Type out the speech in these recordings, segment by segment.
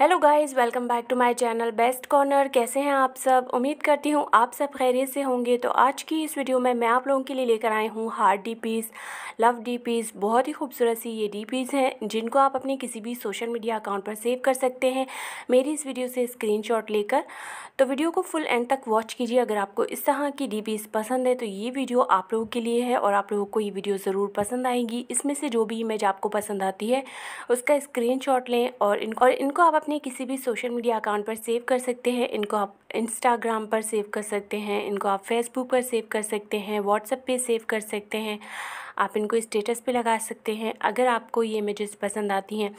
hello guys welcome back to my channel best corner कैसे हैं आप सब उम्मीद करती हूँ आप सब खैरियत से होंगे तो आज की इस वीडियो में मैं आप लोगों के लिए लेकर आई हूँ heart the piece love the piece बहुत ही खूबसूरत सी ये डी पीस हैं जिनको आप अपने किसी भी सोशल मीडिया अकाउंट पर सेव कर सकते हैं मेरी इस वीडियो से स्क्रीन लेकर तो वीडियो को फुल एंड तक वॉच कीजिए अगर आपको इस तरह की डी पीस पसंद है तो ये वीडियो आप लोगों के लिए है और आप लोगों को ये वीडियो ज़रूर पसंद आएगी इसमें से जो भी इमेज आपको पसंद आती है उसका स्क्रीन लें और इनको और इनको आप अपने किसी भी सोशल मीडिया अकाउंट पर सेव कर सकते हैं इनको आप इंस्टाग्राम पर सेव कर सकते हैं इनको आप फेसबुक पर सेव कर सकते हैं व्हाट्सएप पे सेव कर सकते हैं आप इनको स्टेटस पे लगा सकते हैं अगर आपको ये इमेजेस पसंद आती हैं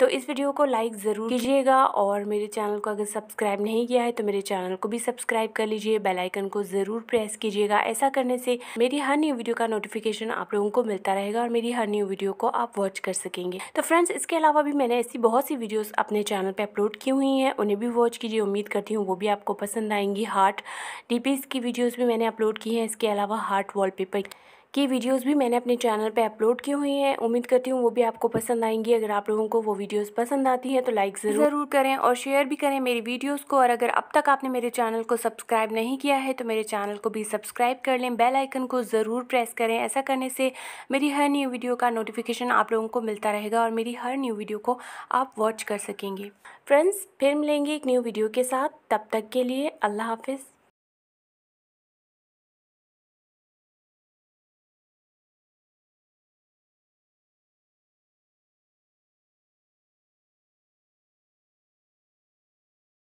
तो इस वीडियो को लाइक ज़रूर कीजिएगा और मेरे चैनल को अगर सब्सक्राइब नहीं किया है तो मेरे चैनल को भी सब्सक्राइब कर लीजिए बेलाइकन को ज़रूर प्रेस कीजिएगा ऐसा करने से मेरी हर न्यू वीडियो का नोटिफिकेशन आप लोगों को मिलता रहेगा और मेरी हर न्यू वीडियो को आप वॉच कर सकेंगे तो फ्रेंड्स इसके अलावा भी मैंने ऐसी बहुत सी वीडियोज़ अपने चैनल पर अपलोड की हुई हैं उन्हें भी वॉच कीजिए उम्मीद करती हूँ वो भी आपको पसंद आएंगी हार्ट डीपीस की वीडियोज भी मैंने अपलोड की हैं इसके अलावा हार्ट वॉलपेपर की वीडियोस भी मैंने अपने चैनल पे अपलोड की हुई हैं उम्मीद करती हूँ वो भी आपको पसंद आएंगी अगर आप लोगों को वो वीडियोस पसंद आती हैं तो लाइक ज़रूर करें और शेयर भी करें मेरी वीडियोस को और अगर अब तक आपने मेरे चैनल को सब्सक्राइब नहीं किया है तो मेरे चैनल को भी सब्सक्राइब कर लें बेल आइकन को ज़रूर प्रेस करें ऐसा करने से मेरी हर न्यू वीडियो का नोटिफिकेशन आप लोगों को मिलता रहेगा और मेरी हर न्यू वीडियो को आप वॉच कर सकेंगे फ्रेंड्स फिर मिलेंगे एक न्यू वीडियो के साथ तब तक के लिए अल्लाह हाफिज़